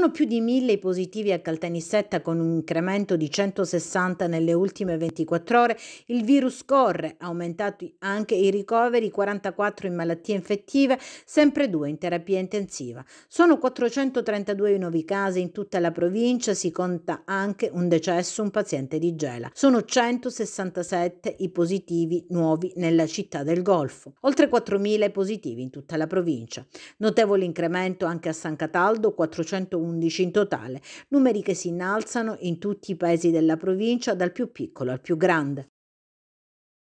Sono più di mille i positivi a Caltanissetta con un incremento di 160 nelle ultime 24 ore. Il virus corre, aumentati anche i ricoveri, 44 in malattie infettive, sempre due in terapia intensiva. Sono 432 i nuovi casi in tutta la provincia, si conta anche un decesso, un paziente di Gela. Sono 167 i positivi nuovi nella città del Golfo, oltre 4.000 i positivi in tutta la provincia. Notevole incremento anche a San Cataldo, 401 11 in totale, numeri che si innalzano in tutti i paesi della provincia dal più piccolo al più grande.